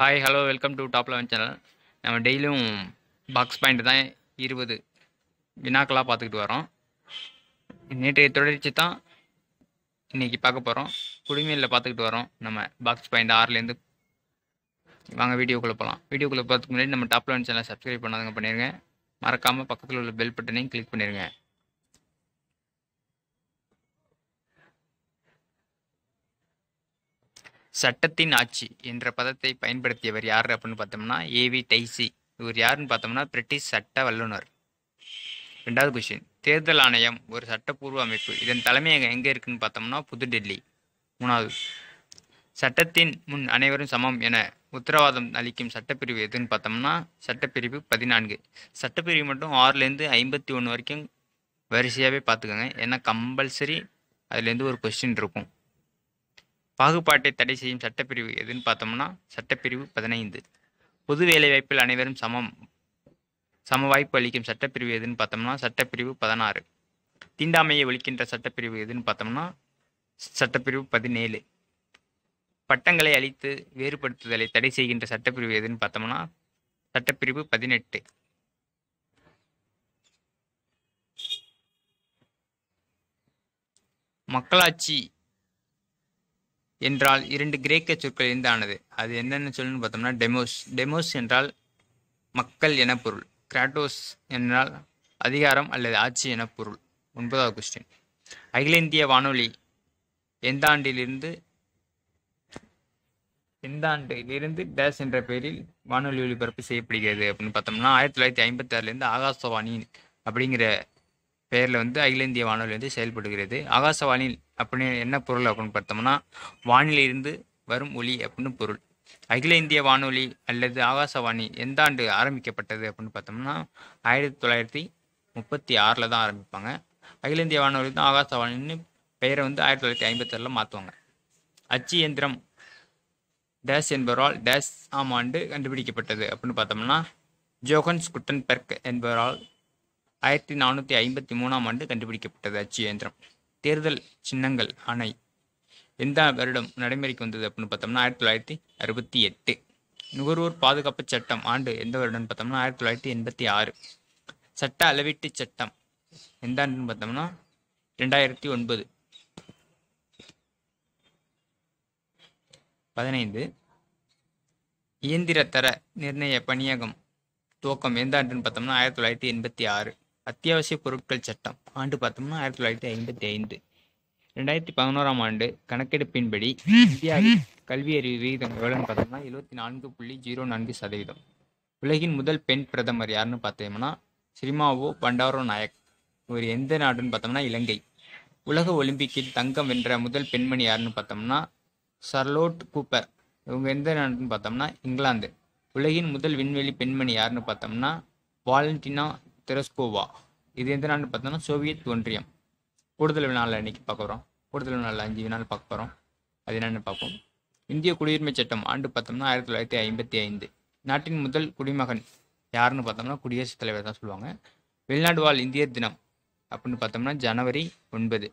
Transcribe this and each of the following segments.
hi hello welcome to top eleven channel நம்ம டெய்லியும் box point தான் இருபது வினாக்களாக பார்த்துக்கிட்டு வரோம் நேற்றைய தொடர்ச்சி தான் இன்றைக்கி பார்க்க போகிறோம் குடிமையில் பார்த்துக்கிட்டு வரோம் நம்ம பாக்ஸ் பாயிண்ட் ஆறுலேருந்து வாங்க வீடியோக்குள்ளே போகலாம் வீடியோக்குள்ளே பார்த்துக்கு முன்னாடி நம்ம டாப் லெவன் சேனலை சப்ஸ்கிரைப் பண்ணாதவங்க பண்ணிடுங்க மறக்காமல் பக்கத்தில் உள்ள பெல் பட்டனையும் கிளிக் பண்ணிடுங்க சட்டத்தின் ஆட்சி என்ற பதத்தை பயன்படுத்தியவர் யார் அப்படின்னு பார்த்தோம்னா ஏவி டைசி இவர் யாருன்னு பார்த்தோம்னா பிரிட்டிஷ் சட்ட வல்லுநர் ரெண்டாவது கொஷின் தேர்தல் ஆணையம் ஒரு சட்டப்பூர்வ அமைப்பு இதன் தலைமையகம் எங்கே இருக்குன்னு பார்த்தோம்னா புதுடெல்லி மூணாவது சட்டத்தின் முன் அனைவரும் சமம் என உத்தரவாதம் அளிக்கும் சட்டப்பிரிவு எதுன்னு பார்த்தோம்னா சட்டப்பிரிவு பதினான்கு சட்டப்பிரிவு மட்டும் ஆறுலேருந்து ஐம்பத்தி ஒன்று வரைக்கும் வரிசையாகவே பார்த்துக்கோங்க ஏன்னா கம்பல்சரி அதுலேருந்து ஒரு கொஸ்டின் இருக்கும் பாகுபாட்டை தடை செய்யும் சட்டப்பிரிவு எதுன்னு பார்த்தோம்னா சட்டப்பிரிவு பதினைந்து பொது வேலைவாய்ப்பில் அனைவரும் சமம் சம வாய்ப்பு அளிக்கும் சட்டப்பிரிவு எதுன்னு பார்த்தோம்னா சட்டப்பிரிவு பதினாறு தீண்டாமையை ஒழிக்கின்ற சட்டப்பிரிவு எதுன்னு பார்த்தோம்னா சட்டப்பிரிவு பதினேழு பட்டங்களை அளித்து வேறுபடுத்துதலை தடை செய்கின்ற சட்டப்பிரிவு எதுன்னு பார்த்தோம்னா சட்டப்பிரிவு பதினெட்டு மக்களாட்சி என்றால் இரண்டு கிரேக்க சொற்கள் இருந்தானது அது என்னென்ன சொல்லுன்னு பார்த்தோம்னா டெமோஸ் டெமோஸ் என்றால் மக்கள் என பொருள் கிராட்டோஸ் என்றால் அதிகாரம் அல்லது ஆட்சி என பொருள் ஒன்பதாவது கொஸ்டின் அகில இந்திய வானொலி எந்த ஆண்டிலிருந்து எந்த ஆண்டிலிருந்து டேஸ் என்ற பெயரில் வானொலி ஒளிபரப்பு செய்யப்படுகிறது அப்படின்னு பார்த்தோம்னா ஆயிரத்தி தொள்ளாயிரத்தி ஐம்பத்தி ஆறுலேருந்து ஆகாசவாணி அப்படிங்கிற பெயரில் வந்து அகில இந்திய வானொலி வந்து செயல்படுகிறது ஆகாசவாணி அப்படின்னு என்ன பொருள் அப்படின்னு பார்த்தோம்னா வானிலிருந்து வரும் ஒளி அப்படின்னு பொருள் அகில இந்திய வானொலி அல்லது ஆகாசவாணி எந்த ஆண்டு ஆரம்பிக்கப்பட்டது அப்படின்னு பார்த்தோம்னா ஆயிரத்தி தொள்ளாயிரத்தி முப்பத்தி ஆறில் தான் ஆரம்பிப்பாங்க அகில இந்திய வானொலி தான் ஆகாசவாணின்னு பெயரை வந்து ஆயிரத்தி தொள்ளாயிரத்தி ஐம்பத்தாறில் மாற்றுவாங்க அச்சு இயந்திரம் டேஸ் என்பவரால் டேஸ் ஆம் ஆண்டு கண்டுபிடிக்கப்பட்டது அப்படின்னு பார்த்தோம்னா ஜோகன்ஸ் குட்டன்பெர்க் பெர்க் என்பவரால் ஆயிரத்தி நானூற்றி ஐம்பத்தி மூணாம் ஆண்டு கண்டுபிடிக்கப்பட்டது அச்சு இயந்திரம் தேர்தல் சின்னங்கள் ஆணை எந்த வருடம் நடைமுறைக்கு வந்தது அப்படின்னு பார்த்தோம்னா ஆயிரத்தி தொள்ளாயிரத்தி அறுபத்தி எட்டு நுகர்வோர் பாதுகாப்பு சட்டம் ஆண்டு எந்த வருடம்னு பார்த்தோம்னா ஆயிரத்தி தொள்ளாயிரத்தி எண்பத்தி ஆறு சட்ட அளவீட்டு சட்டம் எந்த ஆண்டு பார்த்தோம்னா ரெண்டாயிரத்தி ஒன்பது பதினைந்து இயந்திரத்தர நிர்ணய பணியகம் துவக்கம் எந்த ஆண்டுன்னு பார்த்தோம்னா ஆயிரத்தி தொள்ளாயிரத்தி எண்பத்தி ஆறு அத்தியாவசிய பொருட்கள் சட்டம் ஆண்டு பார்த்தோம்னா ஆயிரத்தி தொள்ளாயிரத்தி ஐம்பத்தி ஐந்து ரெண்டாயிரத்தி பதினோராம் ஆண்டு கணக்கெடுப்பின்படி இந்தியாவில் கல்வியறிவு விகிதம் எவ்வளோன்னு பார்த்தோம்னா எழுபத்தி நான்கு புள்ளி ஜீரோ நான்கு சதவீதம் உலகின் முதல் பெண் பிரதமர் யாருன்னு பார்த்தோம்னா சிரிமாவோ பண்டாரோ நாயக் இவர் எந்த நாடுன்னு பார்த்தோம்னா இலங்கை உலக ஒலிம்பிக்கில் தங்கம் வென்ற முதல் பெண்மணி யாருன்னு பார்த்தோம்னா சர்லோட் கூப்பர் இவங்க எந்த நாடுன்னு பார்த்தோம்னா இங்கிலாந்து உலகின் முதல் விண்வெளி பெண்மணி யாருன்னு பார்த்தோம்னா வாலண்டினா தெரஸ்கோவா இது எந்த நாடுன்னு பார்த்தோம்னா சோவியத் ஒன்றியம் கூடுதல் வினாவில் இன்னைக்கு பார்க்க போகிறோம் கூடுதல் வினாவில் அஞ்சு வினாவில் பார்க்க போகிறோம் அது என்னென்னு பார்ப்போம் இந்திய குடியுரிமை சட்டம் ஆண்டு பார்த்தோம்னா ஆயிரத்தி தொள்ளாயிரத்தி ஐம்பத்தி ஐந்து நாட்டின் முதல் குடிமகன் யாருன்னு பார்த்தோம்னா குடியரசுத் தலைவர் தான் சொல்லுவாங்க வெளிநாடு வாழ் இந்தியர் தினம் அப்படின்னு பார்த்தோம்னா ஜனவரி ஒன்பது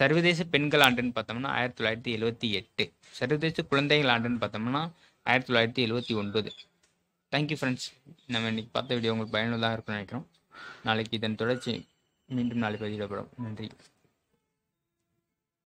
சர்வதேச பெண்கள் ஆண்டுன்னு பார்த்தோம்னா ஆயிரத்தி தொள்ளாயிரத்தி எழுவத்தி எட்டு சர்வதேச குழந்தைகள் ஆண்டுன்னு பார்த்தோம்னா ஆயிரத்தி தொள்ளாயிரத்தி எழுவத்தி ஒன்பது தேங்க்யூ ஃப்ரெண்ட்ஸ் நம்ம இன்றைக்கி பார்த்த வீடியோ உங்களுக்கு பயனுள்ளதாக இருக்கும்னு நினைக்கிறோம் நாளைக்கு இதன் தொடர்ச்சி மீண்டும் நாளை பதிவிடப்படும் நன்றி